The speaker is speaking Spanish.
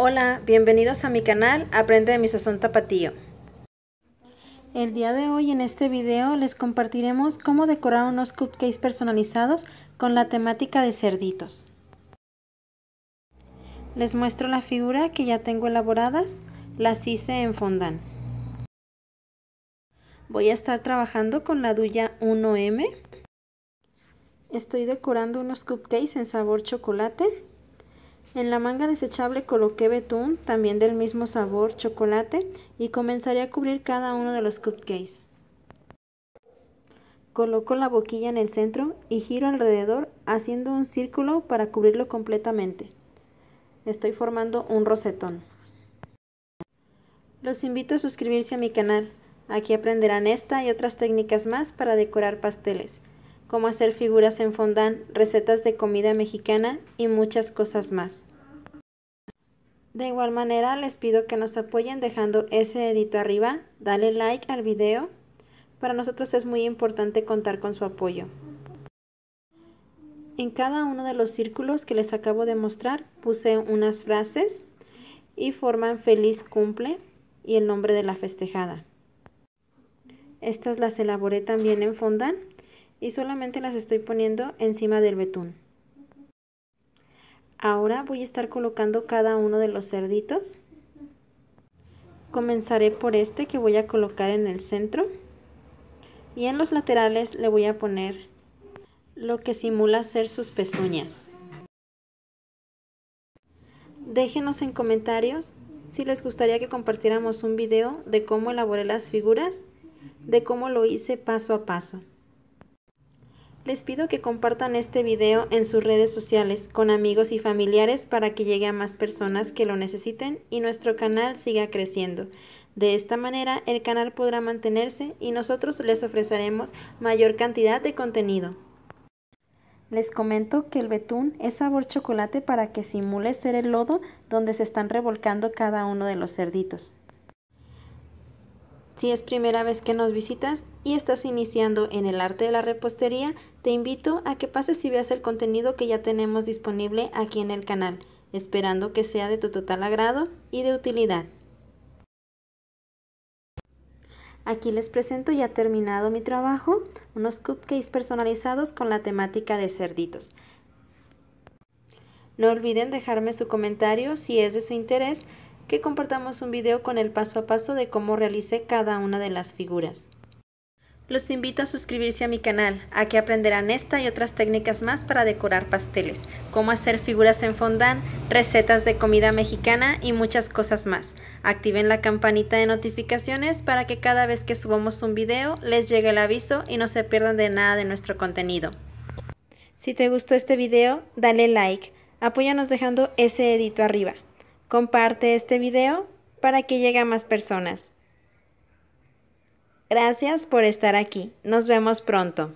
Hola, bienvenidos a mi canal Aprende de mi sazón tapatío. El día de hoy en este video les compartiremos cómo decorar unos cupcakes personalizados con la temática de cerditos. Les muestro la figura que ya tengo elaboradas, las hice en fondant. Voy a estar trabajando con la Duya 1M. Estoy decorando unos cupcakes en sabor chocolate en la manga desechable coloqué betún, también del mismo sabor, chocolate, y comenzaré a cubrir cada uno de los cupcakes. Coloco la boquilla en el centro y giro alrededor haciendo un círculo para cubrirlo completamente. Estoy formando un rosetón. Los invito a suscribirse a mi canal. Aquí aprenderán esta y otras técnicas más para decorar pasteles cómo hacer figuras en fondant, recetas de comida mexicana y muchas cosas más. De igual manera les pido que nos apoyen dejando ese dedito arriba, dale like al video. Para nosotros es muy importante contar con su apoyo. En cada uno de los círculos que les acabo de mostrar puse unas frases y forman feliz cumple y el nombre de la festejada. Estas las elaboré también en fondant y solamente las estoy poniendo encima del betún. Ahora voy a estar colocando cada uno de los cerditos. Comenzaré por este que voy a colocar en el centro y en los laterales le voy a poner lo que simula ser sus pezuñas. Déjenos en comentarios si les gustaría que compartiéramos un video de cómo elaboré las figuras, de cómo lo hice paso a paso les pido que compartan este video en sus redes sociales con amigos y familiares para que llegue a más personas que lo necesiten y nuestro canal siga creciendo. De esta manera el canal podrá mantenerse y nosotros les ofreceremos mayor cantidad de contenido. Les comento que el betún es sabor chocolate para que simule ser el lodo donde se están revolcando cada uno de los cerditos. Si es primera vez que nos visitas y estás iniciando en el arte de la repostería, te invito a que pases y veas el contenido que ya tenemos disponible aquí en el canal, esperando que sea de tu total agrado y de utilidad. Aquí les presento ya terminado mi trabajo, unos cupcakes personalizados con la temática de cerditos. No olviden dejarme su comentario si es de su interés que compartamos un video con el paso a paso de cómo realicé cada una de las figuras. Los invito a suscribirse a mi canal, aquí aprenderán esta y otras técnicas más para decorar pasteles, cómo hacer figuras en fondant, recetas de comida mexicana y muchas cosas más. Activen la campanita de notificaciones para que cada vez que subamos un video les llegue el aviso y no se pierdan de nada de nuestro contenido. Si te gustó este video, dale like, apóyanos dejando ese edito arriba. Comparte este video para que llegue a más personas. Gracias por estar aquí. Nos vemos pronto.